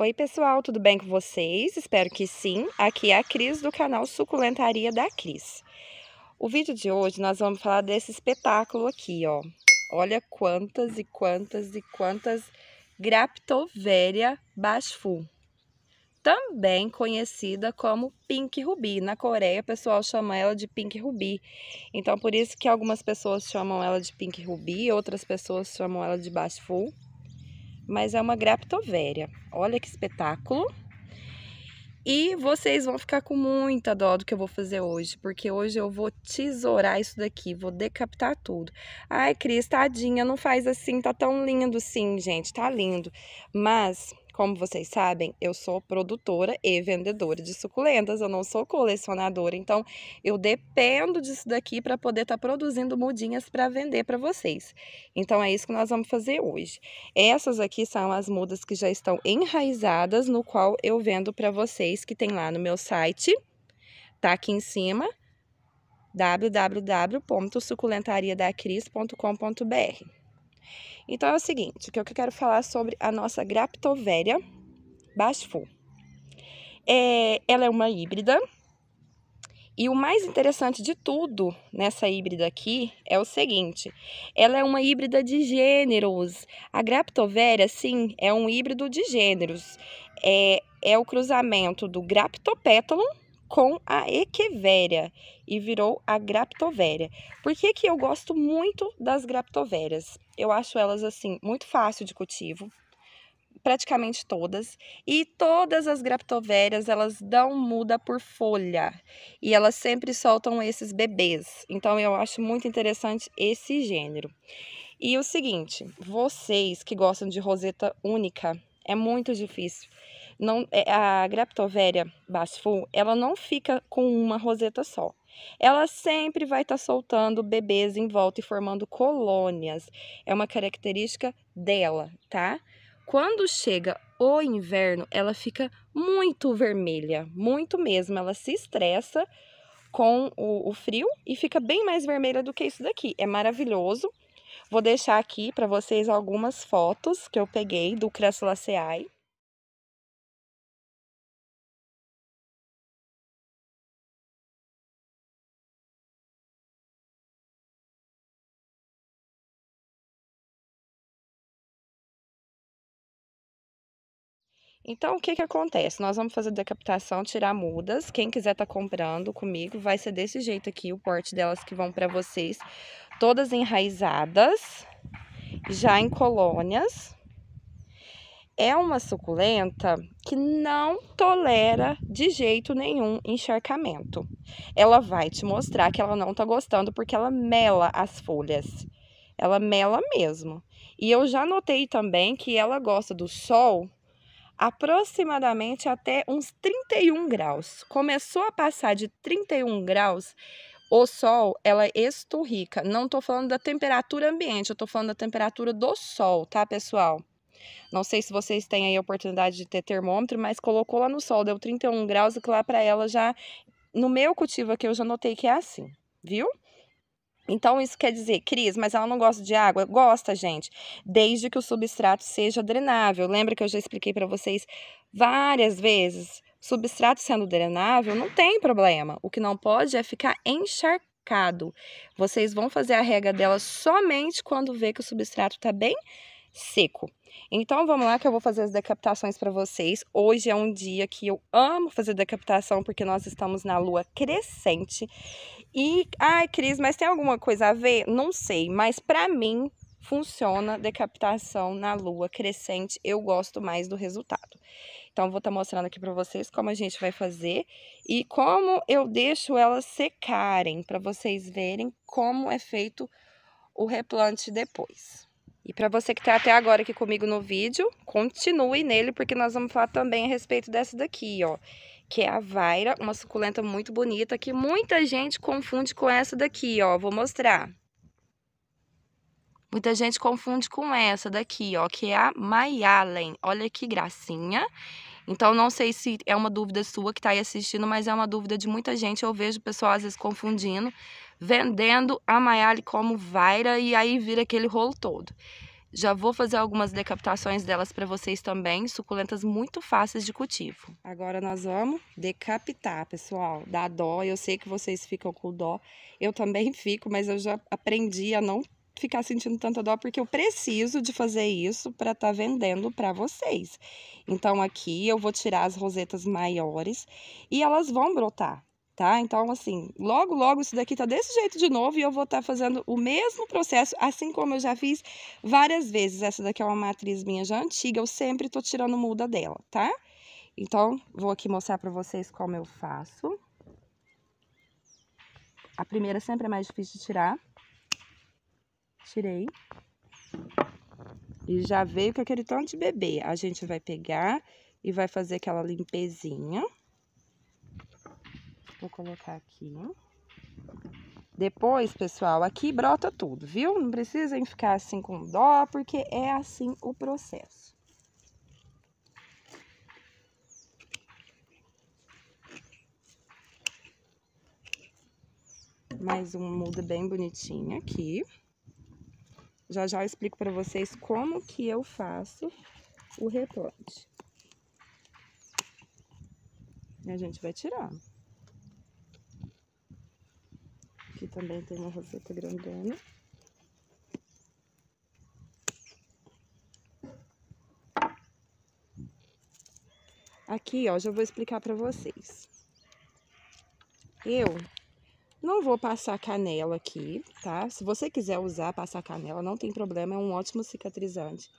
Oi, pessoal, tudo bem com vocês? Espero que sim. Aqui é a Cris do canal Suculentaria da Cris. O vídeo de hoje nós vamos falar desse espetáculo aqui, ó. Olha quantas e quantas e quantas Graptoveria bashfu, também conhecida como pink rubi. Na Coreia, o pessoal chama ela de pink rubi. Então, por isso que algumas pessoas chamam ela de pink rubi, outras pessoas chamam ela de bashfu mas é uma Graptovéria. Olha que espetáculo! E vocês vão ficar com muita dó do que eu vou fazer hoje, porque hoje eu vou tesourar isso daqui, vou decapitar tudo. Ai, Cris, tadinha, não faz assim, tá tão lindo sim, gente, tá lindo. Mas como vocês sabem, eu sou produtora e vendedora de suculentas, eu não sou colecionadora, então eu dependo disso daqui para poder estar tá produzindo mudinhas para vender para vocês. Então é isso que nós vamos fazer hoje. Essas aqui são as mudas que já estão enraizadas, no qual eu vendo para vocês que tem lá no meu site, tá aqui em cima, www.suculentariadacris.com.br. Então é o seguinte, é que eu quero falar sobre a nossa Graptovéria basfu. É, ela é uma híbrida. E o mais interessante de tudo nessa híbrida aqui é o seguinte: ela é uma híbrida de gêneros. A Graptovéria, sim, é um híbrido de gêneros. É, é o cruzamento do Graptopétalo com a echevéria e virou a graptovéria. Por que, que eu gosto muito das graptovérias? Eu acho elas assim muito fácil de cultivo, praticamente todas, e todas as graptovérias elas dão muda por folha e elas sempre soltam esses bebês. Então eu acho muito interessante esse gênero. E o seguinte, vocês que gostam de roseta única, é muito difícil não é, a Graptovéria basful, ela não fica com uma roseta só. Ela sempre vai estar tá soltando bebês em volta e formando colônias. É uma característica dela, tá? Quando chega o inverno, ela fica muito vermelha, muito mesmo. Ela se estressa com o, o frio e fica bem mais vermelha do que isso daqui. É maravilhoso. Vou deixar aqui para vocês algumas fotos que eu peguei do Crassulaceae. Então, o que, que acontece? Nós vamos fazer decapitação, tirar mudas. Quem quiser tá comprando comigo, vai ser desse jeito aqui, o porte delas que vão para vocês. Todas enraizadas, já em colônias. É uma suculenta que não tolera de jeito nenhum encharcamento. Ela vai te mostrar que ela não tá gostando porque ela mela as folhas. Ela mela mesmo. E eu já notei também que ela gosta do sol aproximadamente até uns 31 graus. Começou a passar de 31 graus, o sol ela esturrica. Não estou falando da temperatura ambiente, eu estou falando da temperatura do sol, tá, pessoal? Não sei se vocês têm aí a oportunidade de ter termômetro, mas colocou lá no sol, deu 31 graus e lá para ela já no meu cultivo aqui eu já notei que é assim, viu? Então, isso quer dizer, Cris, mas ela não gosta de água? Gosta, gente, desde que o substrato seja drenável. Lembra que eu já expliquei para vocês várias vezes? Substrato sendo drenável não tem problema. O que não pode é ficar encharcado. Vocês vão fazer a rega dela somente quando vê que o substrato está bem seco. Então vamos lá que eu vou fazer as decapitações para vocês. Hoje é um dia que eu amo fazer decapitação porque nós estamos na lua crescente. E ai, Cris, mas tem alguma coisa a ver? Não sei, mas para mim funciona decapitação na lua crescente. Eu gosto mais do resultado. Então vou estar tá mostrando aqui para vocês como a gente vai fazer e como eu deixo elas secarem para vocês verem como é feito o replante depois. E para você que está até agora aqui comigo no vídeo, continue nele, porque nós vamos falar também a respeito dessa daqui, ó. Que é a vaira, uma suculenta muito bonita, que muita gente confunde com essa daqui, ó. Vou mostrar. Muita gente confunde com essa daqui, ó, que é a Mayalen. Olha que gracinha. Então, não sei se é uma dúvida sua que está aí assistindo, mas é uma dúvida de muita gente. Eu vejo o pessoal às vezes confundindo vendendo a Mayali como Vaira e aí vira aquele rolo todo. Já vou fazer algumas decapitações delas para vocês também, suculentas muito fáceis de cultivo. Agora nós vamos decapitar, pessoal. Dá dó, eu sei que vocês ficam com dó. Eu também fico, mas eu já aprendi a não ficar sentindo tanta dó porque eu preciso de fazer isso para estar tá vendendo para vocês. Então aqui eu vou tirar as rosetas maiores e elas vão brotar tá? Então, assim, logo, logo isso daqui tá desse jeito de novo e eu vou estar tá fazendo o mesmo processo, assim como eu já fiz várias vezes. Essa daqui é uma matriz minha já antiga, eu sempre tô tirando muda dela, tá? Então, vou aqui mostrar para vocês como eu faço. A primeira sempre é mais difícil de tirar. Tirei. E já veio com aquele tanto de bebê. A gente vai pegar e vai fazer aquela limpezinha. Vou colocar aqui. Depois, pessoal, aqui brota tudo, viu? Não precisem ficar assim com dó, porque é assim o processo. Mais um muda bem bonitinho aqui. Já já eu explico para vocês como que eu faço o replante. E a gente vai tirando. Aqui também tem uma roseta grandona. Aqui, ó, já vou explicar para vocês. Eu não vou passar canela aqui, tá? Se você quiser usar, passar canela, não tem problema, é um ótimo cicatrizante.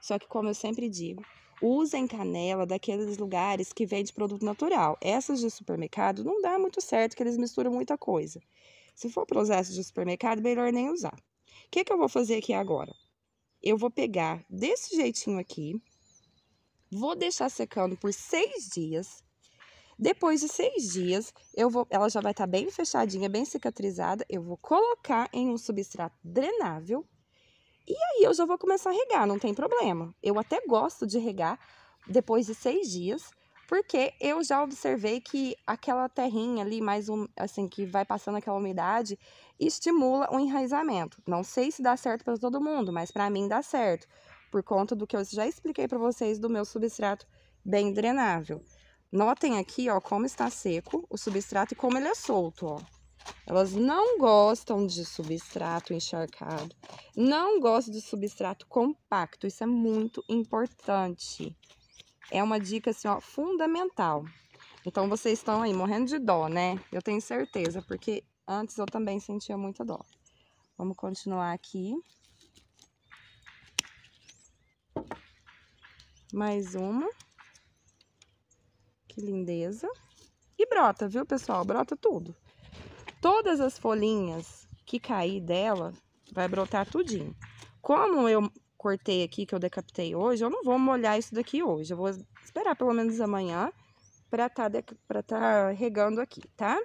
Só que, como eu sempre digo, usem canela daqueles lugares que vende produto natural. Essas de supermercado não dá muito certo, que eles misturam muita coisa. Se for processo de supermercado, melhor nem usar. O que, que eu vou fazer aqui agora? Eu vou pegar desse jeitinho aqui, vou deixar secando por seis dias. Depois de seis dias, eu vou, ela já vai estar tá bem fechadinha, bem cicatrizada. Eu vou colocar em um substrato drenável. E aí eu já vou começar a regar, não tem problema. Eu até gosto de regar depois de seis dias, porque eu já observei que aquela terrinha ali, mais um, assim, que vai passando aquela umidade, estimula o enraizamento. Não sei se dá certo para todo mundo, mas para mim dá certo, por conta do que eu já expliquei para vocês do meu substrato bem drenável. Notem aqui, ó, como está seco o substrato e como ele é solto, ó. Elas não gostam de substrato encharcado, não gostam de substrato compacto, isso é muito importante é uma dica assim, ó, fundamental. Então vocês estão aí morrendo de dó, né? Eu tenho certeza, porque antes eu também sentia muita dó. Vamos continuar aqui. Mais uma. Que lindeza. E brota, viu, pessoal? Brota tudo. Todas as folhinhas que cair dela, vai brotar tudinho. Como eu cortei aqui, que eu decapitei hoje, eu não vou molhar isso daqui hoje. Eu vou esperar pelo menos amanhã para tá, pra tá regando aqui, tá?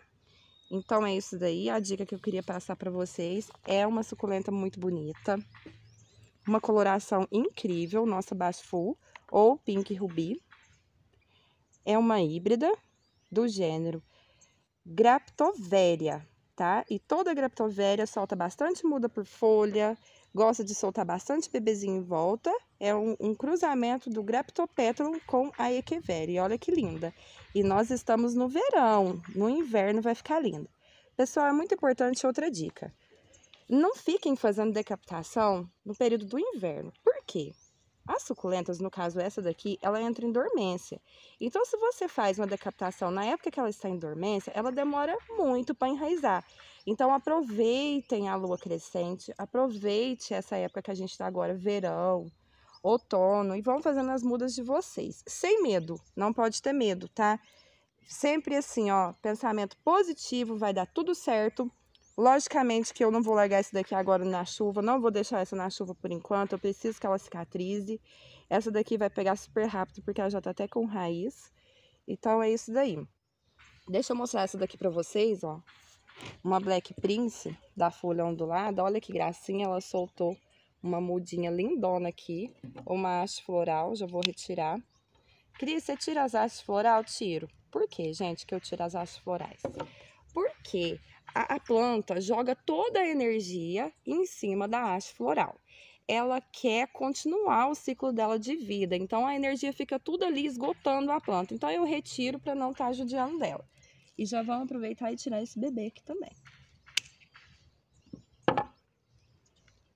Então é isso daí. A dica que eu queria passar para vocês é uma suculenta muito bonita. Uma coloração incrível, nossa Bass Full ou Pink Ruby. É uma híbrida do gênero Graptovéria, tá? E toda Graptovéria solta bastante muda por folha, Gosta de soltar bastante bebezinho em volta. É um, um cruzamento do Graptopetrum com a Echeveria. Olha que linda. E nós estamos no verão. No inverno vai ficar linda. Pessoal, é muito importante outra dica. Não fiquem fazendo decapitação no período do inverno. Por quê? As suculentas, no caso essa daqui, ela entra em dormência. Então, se você faz uma decapitação na época que ela está em dormência, ela demora muito para enraizar. Então, aproveitem a lua crescente, aproveite essa época que a gente está agora, verão, outono, e vão fazendo as mudas de vocês. Sem medo, não pode ter medo, tá? Sempre assim, ó, pensamento positivo, vai dar tudo certo Logicamente que eu não vou largar essa daqui agora na chuva, não vou deixar essa na chuva por enquanto, eu preciso que ela cicatrize. Essa daqui vai pegar super rápido porque ela já tá até com raiz. Então é isso daí. Deixa eu mostrar essa daqui pra vocês, ó. Uma Black Prince da folha ondulada, olha que gracinha, ela soltou uma mudinha lindona aqui, uma haste floral, já vou retirar. Cris, você tira as hastes floral? Tiro. Por quê, gente, que eu tiro as hastes florais? por quê a, a planta joga toda a energia em cima da haste floral ela quer continuar o ciclo dela de vida. Então a energia fica tudo ali esgotando a planta. Então eu retiro para não estar tá judiando dela. E já vamos aproveitar e tirar esse bebê aqui também.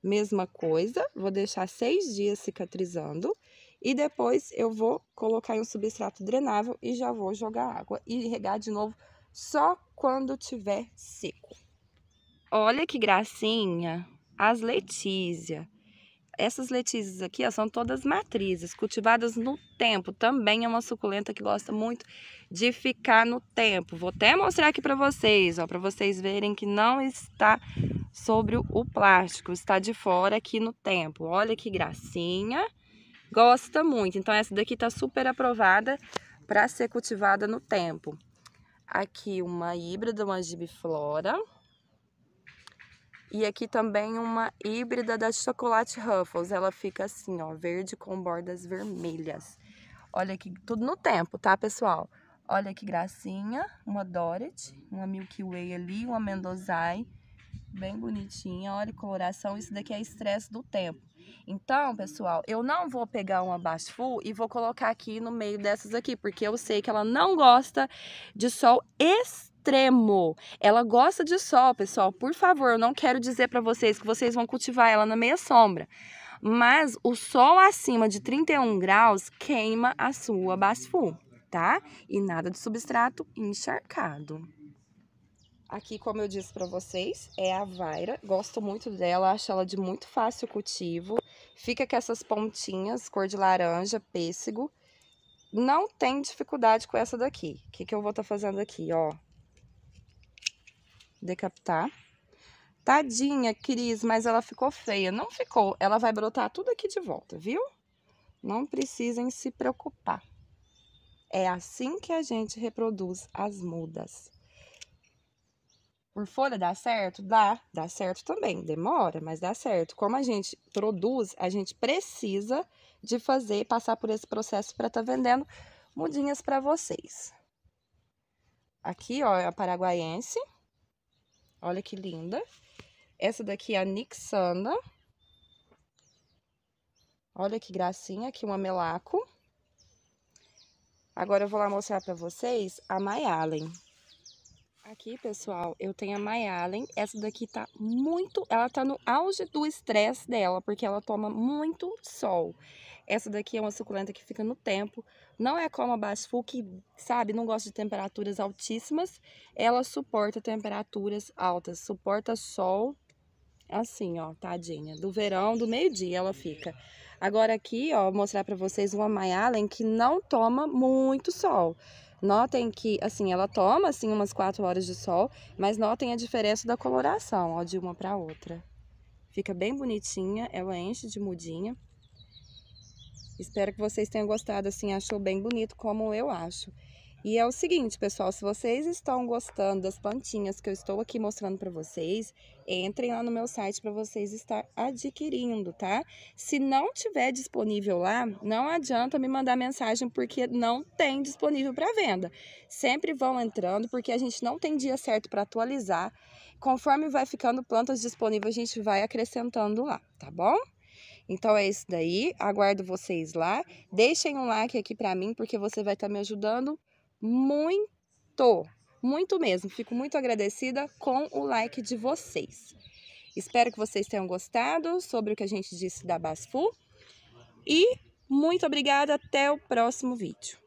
Mesma coisa, vou deixar seis dias cicatrizando e depois eu vou colocar em um substrato drenável e já vou jogar água e regar de novo só quando tiver seco. Olha que gracinha! As Letícia, Essas Letícias aqui ó, são todas matrizes, cultivadas no tempo. Também é uma suculenta que gosta muito de ficar no tempo. Vou até mostrar aqui para vocês, ó, para vocês verem que não está sobre o plástico, está de fora aqui no tempo. Olha que gracinha. Gosta muito. Então essa daqui está super aprovada para ser cultivada no tempo. Aqui uma híbrida, uma gibiflora. E aqui também uma híbrida da chocolate Ruffles. Ela fica assim, ó, verde com bordas vermelhas. Olha aqui, tudo no tempo, tá, pessoal? Olha que gracinha, uma Dorothy, uma Milky Way ali, uma Mendozai bem bonitinha, olha a coloração, isso daqui é estresse do tempo. Então, pessoal, eu não vou pegar uma base full e vou colocar aqui no meio dessas aqui, porque eu sei que ela não gosta de sol extremo. Ela gosta de sol, pessoal. Por favor, eu não quero dizer para vocês que vocês vão cultivar ela na meia sombra. Mas o sol acima de 31 graus queima a sua base full, tá? E nada de substrato encharcado. Aqui, como eu disse para vocês, é a vaira. Gosto muito dela, acho ela de muito fácil cultivo. Fica com essas pontinhas, cor de laranja, pêssego. Não tem dificuldade com essa daqui. O que, que eu vou estar tá fazendo aqui, ó? Decapitar. Tadinha, Cris, mas ela ficou feia. Não ficou, ela vai brotar tudo aqui de volta, viu? Não precisem se preocupar. É assim que a gente reproduz as mudas. Por folha dá certo? Dá, dá certo também. Demora, mas dá certo. Como a gente produz, a gente precisa de fazer, passar por esse processo para estar tá vendendo mudinhas para vocês. Aqui, ó, é a paraguaiense. Olha que linda. Essa daqui é a Nixana. Olha que gracinha, aqui uma melaco. Agora eu vou lá mostrar para vocês a Mayalen. Aqui, pessoal, eu tenho a Mayalen. Essa daqui tá muito... Ela tá no auge do estresse dela, porque ela toma muito sol. Essa daqui é uma suculenta que fica no tempo. Não é como a Basfu, que, sabe, não gosta de temperaturas altíssimas. Ela suporta temperaturas altas, suporta sol assim, ó, tadinha. Do verão, do meio-dia ela fica. Agora aqui, ó, vou mostrar pra vocês uma Mayalen que não toma muito sol. Notem que, assim, ela toma, assim, umas 4 horas de sol, mas notem a diferença da coloração, ó, de uma para outra. Fica bem bonitinha, ela enche de mudinha. Espero que vocês tenham gostado, assim, achou bem bonito como eu acho. E é o seguinte, pessoal, se vocês estão gostando das plantinhas que eu estou aqui mostrando para vocês, entrem lá no meu site para vocês estar adquirindo, tá? Se não tiver disponível lá, não adianta me mandar mensagem porque não tem disponível para venda. Sempre vão entrando porque a gente não tem dia certo para atualizar. Conforme vai ficando plantas disponíveis, a gente vai acrescentando lá, tá bom? Então é isso daí, aguardo vocês lá. Deixem um like aqui para mim porque você vai estar tá me ajudando muito, muito mesmo. Fico muito agradecida com o like de vocês. Espero que vocês tenham gostado sobre o que a gente disse da Basfu. E muito obrigada, até o próximo vídeo.